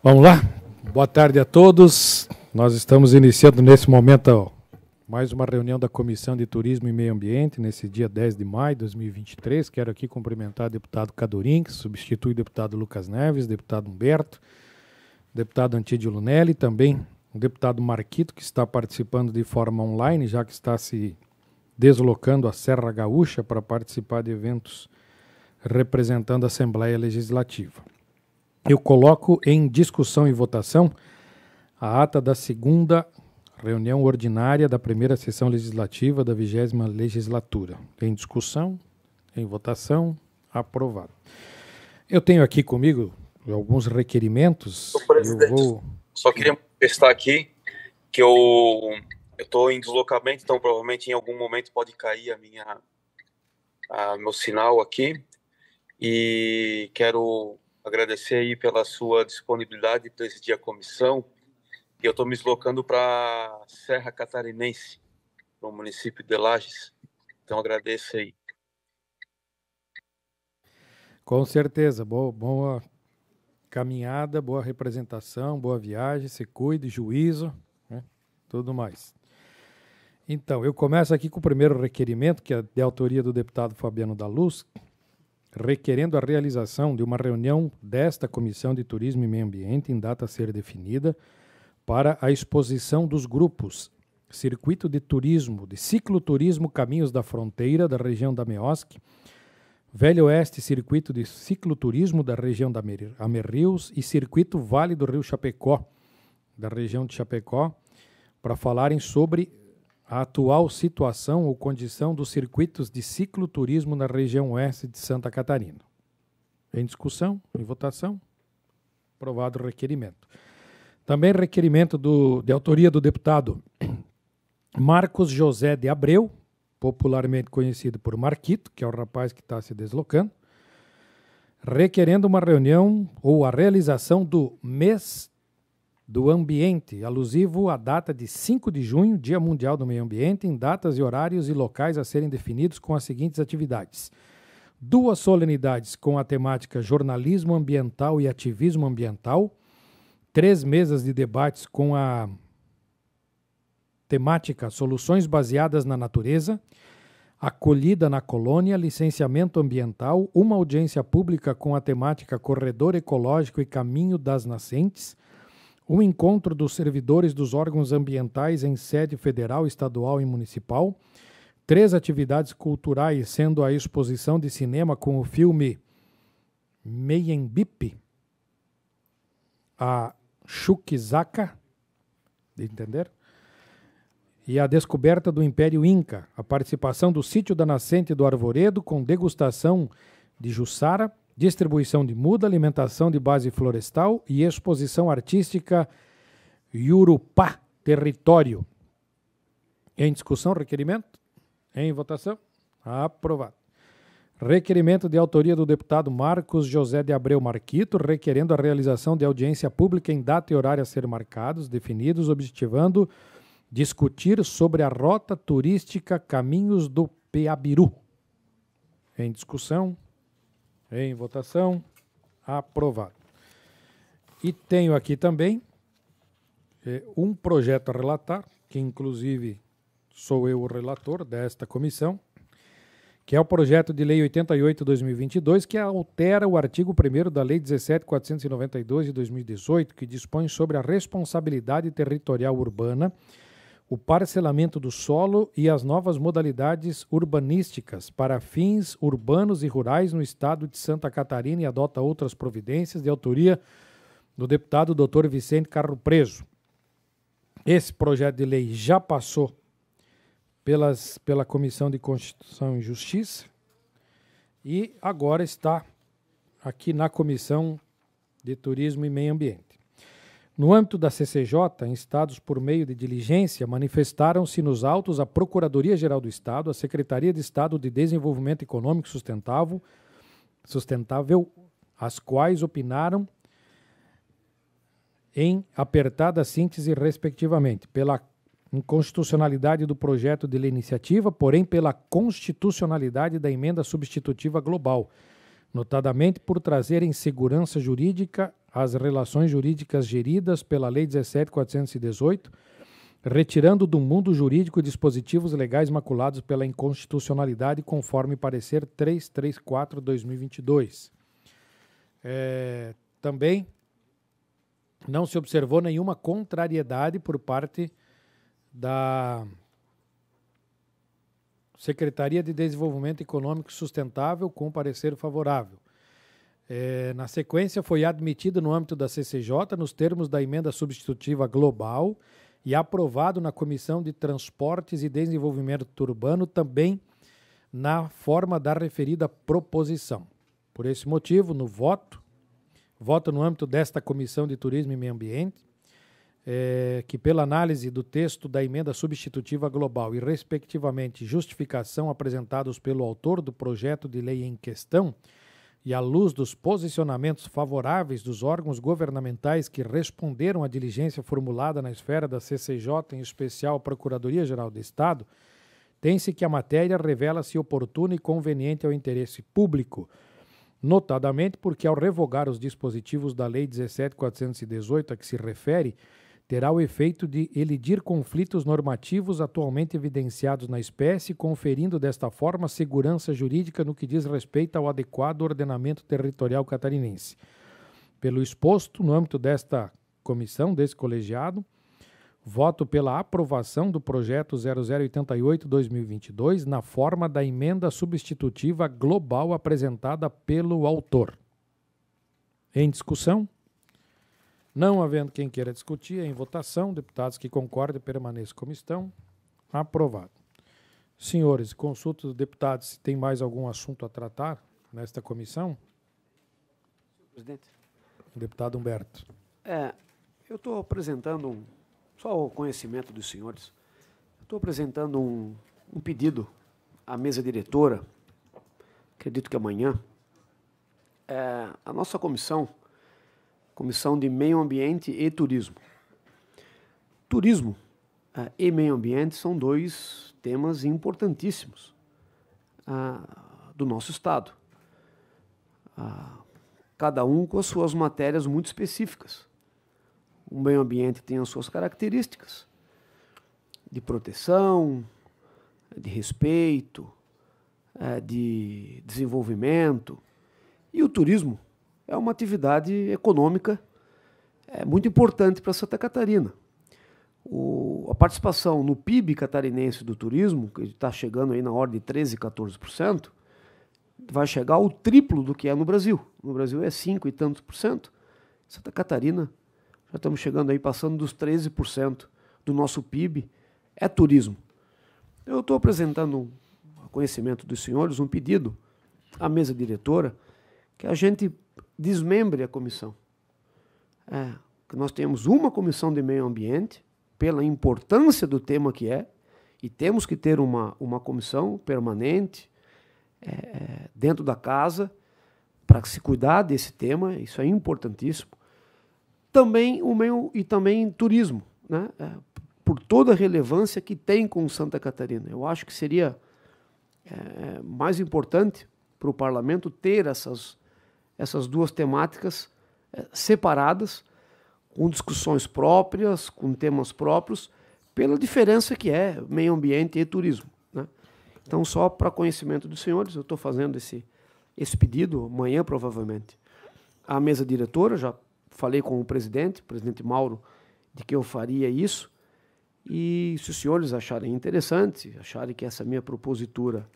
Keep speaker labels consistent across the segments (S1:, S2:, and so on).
S1: Vamos lá? Boa tarde a todos. Nós estamos iniciando nesse momento mais uma reunião da Comissão de Turismo e Meio Ambiente, nesse dia 10 de maio de 2023. Quero aqui cumprimentar o deputado Cadorim, que substitui o deputado Lucas Neves, deputado Humberto, deputado Antídio Lunelli, também o deputado Marquito, que está participando de forma online, já que está se deslocando à Serra Gaúcha para participar de eventos representando a Assembleia Legislativa. Eu coloco em discussão e votação a ata da segunda reunião ordinária da primeira sessão legislativa da vigésima legislatura. Em discussão, em votação, aprovado. Eu tenho aqui comigo alguns requerimentos. Senhor presidente, vou...
S2: só queria estar aqui que eu estou em deslocamento, então provavelmente em algum momento pode cair a minha a meu sinal aqui e quero agradecer aí pela sua disponibilidade para presidir a comissão. e Eu estou me deslocando para Serra Catarinense, no município de Lages. Então agradeço aí.
S1: Com certeza, boa, boa caminhada, boa representação, boa viagem, se cuide, juízo, né? tudo mais. Então, eu começo aqui com o primeiro requerimento, que é de autoria do deputado Fabiano da Luz, requerendo a realização de uma reunião desta Comissão de Turismo e Meio Ambiente em data a ser definida para a exposição dos grupos Circuito de Turismo, de Cicloturismo Caminhos da Fronteira, da região da Meosque, Velho Oeste Circuito de Cicloturismo, da região da Amerrios e Circuito Vale do Rio Chapecó, da região de Chapecó, para falarem sobre a atual situação ou condição dos circuitos de cicloturismo na região oeste de Santa Catarina. Em discussão, em votação, aprovado o requerimento. Também requerimento do, de autoria do deputado Marcos José de Abreu, popularmente conhecido por Marquito, que é o rapaz que está se deslocando, requerendo uma reunião ou a realização do mês do Ambiente, alusivo à data de 5 de junho, Dia Mundial do Meio Ambiente, em datas e horários e locais a serem definidos com as seguintes atividades: duas solenidades com a temática Jornalismo Ambiental e Ativismo Ambiental, três mesas de debates com a temática Soluções Baseadas na Natureza, acolhida na colônia, licenciamento ambiental, uma audiência pública com a temática Corredor Ecológico e Caminho das Nascentes um encontro dos servidores dos órgãos ambientais em sede federal, estadual e municipal, três atividades culturais, sendo a exposição de cinema com o filme Meiembip, a Chuquisaca, entender? E a descoberta do Império Inca, a participação do sítio da nascente do Arvoredo com degustação de Jussara distribuição de muda, alimentação de base florestal e exposição artística Yurupá, território. Em discussão, requerimento? Em votação? Aprovado. Requerimento de autoria do deputado Marcos José de Abreu Marquito, requerendo a realização de audiência pública em data e horário a ser marcados, definidos, objetivando discutir sobre a rota turística Caminhos do Peabiru. Em discussão, em votação. Aprovado. E tenho aqui também é, um projeto a relatar, que inclusive sou eu o relator desta comissão, que é o projeto de lei 88/2022, que altera o artigo 1 da lei 17492 de 2018, que dispõe sobre a responsabilidade territorial urbana o parcelamento do solo e as novas modalidades urbanísticas para fins urbanos e rurais no estado de Santa Catarina e adota outras providências de autoria do deputado Dr. Vicente Carro Preso. Esse projeto de lei já passou pelas, pela Comissão de Constituição e Justiça e agora está aqui na Comissão de Turismo e Meio Ambiente. No âmbito da CCJ, em estados por meio de diligência, manifestaram-se nos autos a Procuradoria-Geral do Estado, a Secretaria de Estado de Desenvolvimento Econômico Sustentável, sustentável as quais opinaram em apertada síntese, respectivamente, pela inconstitucionalidade do projeto de lei iniciativa, porém pela constitucionalidade da emenda substitutiva global notadamente por trazer insegurança jurídica às relações jurídicas geridas pela Lei 17418, retirando do mundo jurídico dispositivos legais maculados pela inconstitucionalidade, conforme parecer 334/2022. É, também não se observou nenhuma contrariedade por parte da Secretaria de Desenvolvimento Econômico Sustentável com parecer favorável. É, na sequência, foi admitido no âmbito da CCJ, nos termos da emenda substitutiva global, e aprovado na Comissão de Transportes e Desenvolvimento Urbano, também na forma da referida proposição. Por esse motivo, no voto, voto no âmbito desta Comissão de Turismo e Meio Ambiente, é, que, pela análise do texto da emenda substitutiva global e, respectivamente, justificação apresentados pelo autor do projeto de lei em questão, e à luz dos posicionamentos favoráveis dos órgãos governamentais que responderam à diligência formulada na esfera da CCJ, em especial Procuradoria-Geral do Estado, tem-se que a matéria revela-se oportuna e conveniente ao interesse público, notadamente porque, ao revogar os dispositivos da Lei 17418 a que se refere, terá o efeito de elidir conflitos normativos atualmente evidenciados na espécie, conferindo desta forma segurança jurídica no que diz respeito ao adequado ordenamento territorial catarinense. Pelo exposto, no âmbito desta comissão, desse colegiado, voto pela aprovação do projeto 0088-2022 na forma da emenda substitutiva global apresentada pelo autor. Em discussão? Não havendo quem queira discutir, em votação, deputados que concordem permaneçam como estão. Aprovado. Senhores, consulta dos deputados se tem mais algum assunto a tratar nesta comissão. Presidente. Deputado Humberto.
S3: É, eu estou apresentando, um, só o conhecimento dos senhores, estou apresentando um, um pedido à mesa diretora, acredito que amanhã. É, a nossa comissão Comissão de Meio Ambiente e Turismo. Turismo uh, e meio ambiente são dois temas importantíssimos uh, do nosso Estado. Uh, cada um com as suas matérias muito específicas. O meio ambiente tem as suas características de proteção, de respeito, eh, de desenvolvimento. E o turismo é uma atividade econômica é, muito importante para Santa Catarina. O, a participação no PIB catarinense do turismo, que está chegando aí na ordem de 13%, 14%, vai chegar ao triplo do que é no Brasil. No Brasil é 5 e tantos por cento. Santa Catarina, já estamos chegando aí, passando dos 13% do nosso PIB, é turismo. Eu estou apresentando a conhecimento dos senhores um pedido à mesa diretora que a gente desmembre a comissão. É, nós temos uma comissão de meio ambiente, pela importância do tema que é, e temos que ter uma, uma comissão permanente é, é, dentro da casa para se cuidar desse tema, isso é importantíssimo. Também o meio e também turismo, né? É, por toda a relevância que tem com Santa Catarina. Eu acho que seria é, é mais importante para o parlamento ter essas essas duas temáticas eh, separadas, com discussões próprias, com temas próprios, pela diferença que é meio ambiente e turismo. Né? Então, só para conhecimento dos senhores, eu estou fazendo esse, esse pedido amanhã, provavelmente. A mesa diretora, já falei com o presidente, o presidente Mauro, de que eu faria isso. E se os senhores acharem interessante, acharem que essa minha propositura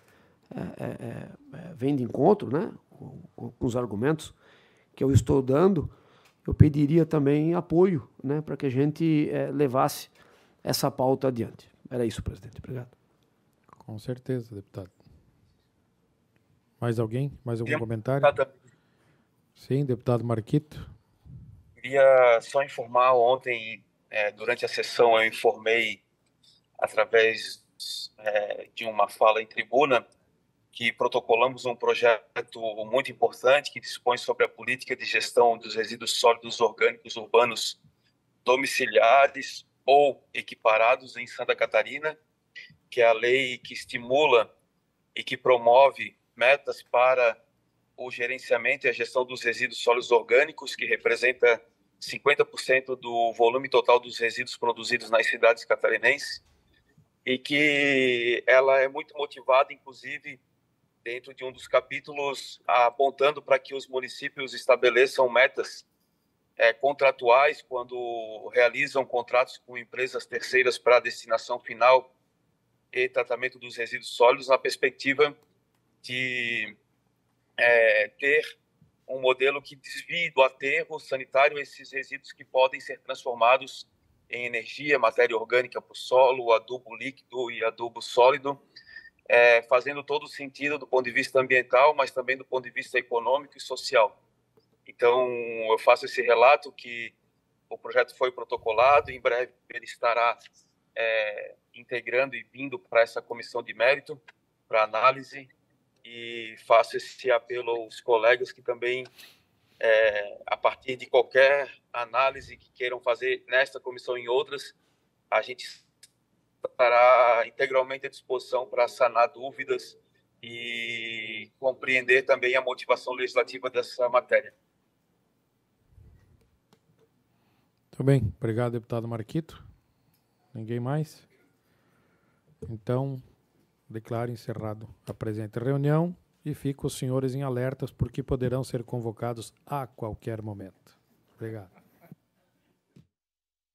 S3: é, é, é, vem de encontro né, os argumentos que eu estou dando, eu pediria também apoio né, para que a gente é, levasse essa pauta
S1: adiante. Era isso, presidente. Obrigado. Com certeza, deputado. Mais alguém? Mais algum comentário? Deputado. Sim, deputado Marquito.
S2: Queria só informar ontem, é, durante a sessão, eu informei através é, de uma fala em tribuna que protocolamos um projeto muito importante que dispõe sobre a política de gestão dos resíduos sólidos orgânicos urbanos domiciliares ou equiparados em Santa Catarina, que é a lei que estimula e que promove metas para o gerenciamento e a gestão dos resíduos sólidos orgânicos, que representa 50% do volume total dos resíduos produzidos nas cidades catarinenses, e que ela é muito motivada, inclusive, dentro de um dos capítulos apontando para que os municípios estabeleçam metas é, contratuais quando realizam contratos com empresas terceiras para destinação final e tratamento dos resíduos sólidos na perspectiva de é, ter um modelo que desvie do aterro sanitário esses resíduos que podem ser transformados em energia, matéria orgânica para o solo, adubo líquido e adubo sólido, é, fazendo todo sentido do ponto de vista ambiental, mas também do ponto de vista econômico e social. Então, eu faço esse relato que o projeto foi protocolado, em breve ele estará é, integrando e vindo para essa comissão de mérito, para análise, e faço esse apelo aos colegas que também, é, a partir de qualquer análise que queiram fazer nesta comissão e em outras, a gente estará integralmente à disposição para sanar dúvidas e compreender também a motivação legislativa dessa matéria.
S1: Muito bem, obrigado, deputado Marquito. Ninguém mais? Então, declaro encerrado a presente reunião e fico os senhores em alertas porque poderão ser convocados a qualquer momento. Obrigado.